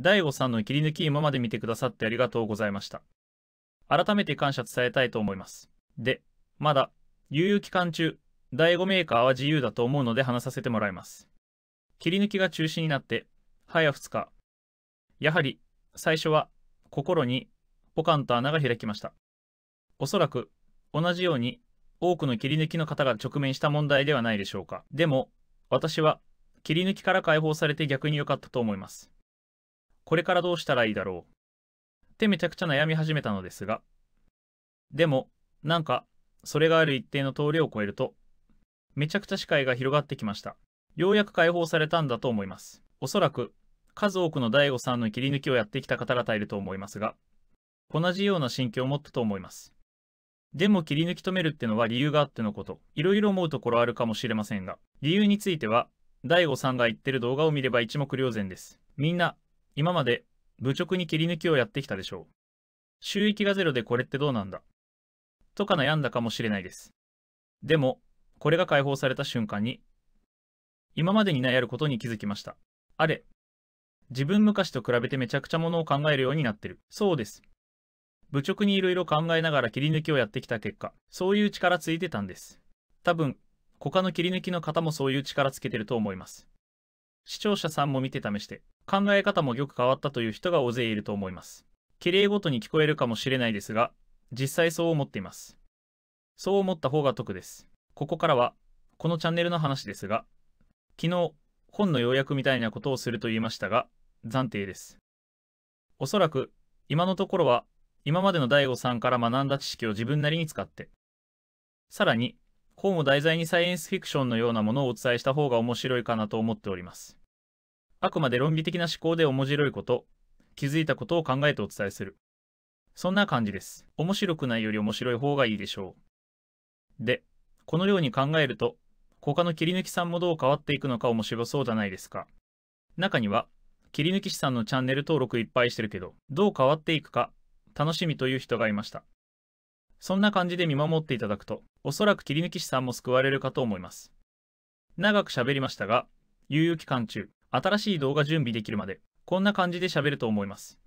DAIGO さんの切り抜き今まで見てくださってありがとうございました。改めて感謝伝えたいと思います。で、まだ、悠々期間中、第5メーカーは自由だと思うので話させてもらいます。切り抜きが中止になって、早2日。やはり、最初は、心に、ポカンと穴が開きました。おそらく、同じように、多くの切り抜きの方が直面した問題ではないでしょうか。でも、私は、切り抜きから解放されて逆に良かったと思います。これからどうしたらいいだろうってめちゃくちゃ悩み始めたのですが、でも、なんか、それがある一定の通りを超えると、めちゃくちゃ視界が広がってきました。ようやく解放されたんだと思います。おそらく、数多くの DAIGO さんの切り抜きをやってきた方々いると思いますが、同じような心境を持ったと思います。でも切り抜き止めるってのは理由があってのこと、いろいろ思うところあるかもしれませんが、理由については、DAIGO さんが言ってる動画を見れば一目瞭然です。みんな、今まで部直に切り抜きをやってきたでしょう。収益がゼロでこれってどうなんだとか悩んだかもしれないです。でも、これが解放された瞬間に、今までに悩ることに気づきました。あれ。自分昔と比べてめちゃくちゃものを考えるようになってる。そうです。部直にいろいろ考えながら切り抜きをやってきた結果、そういう力ついてたんです。多分、他の切り抜きの方もそういう力つけてると思います。視聴者さんも見て試して、考え方もよく変わったという人が大勢いると思います。綺麗ごとに聞こえるかもしれないですが、実際そう思っています。そう思った方が得です。ここからは、このチャンネルの話ですが、昨日、本の要約みたいなことをすると言いましたが、暫定です。おそらく、今のところは、今までの DAIGO さんから学んだ知識を自分なりに使って、さらに、本を題材にサイエンスフィクションのようなものをお伝えした方が面白いかなと思っております。あくまで論理的な思考で面白いこと、気づいたことを考えてお伝えする。そんな感じです。面白くないより面白い方がいいでしょう。で、このように考えると、他の切り抜きさんもどう変わっていくのか面白そうじゃないですか。中には、切り抜き師さんのチャンネル登録いっぱいしてるけど、どう変わっていくか、楽しみという人がいました。そんな感じで見守っていただくと、おそらく切り抜き師さんも救われるかと思います。長く喋りましたが、猶予期間中、新しい動画準備できるまで、こんな感じで喋ると思います。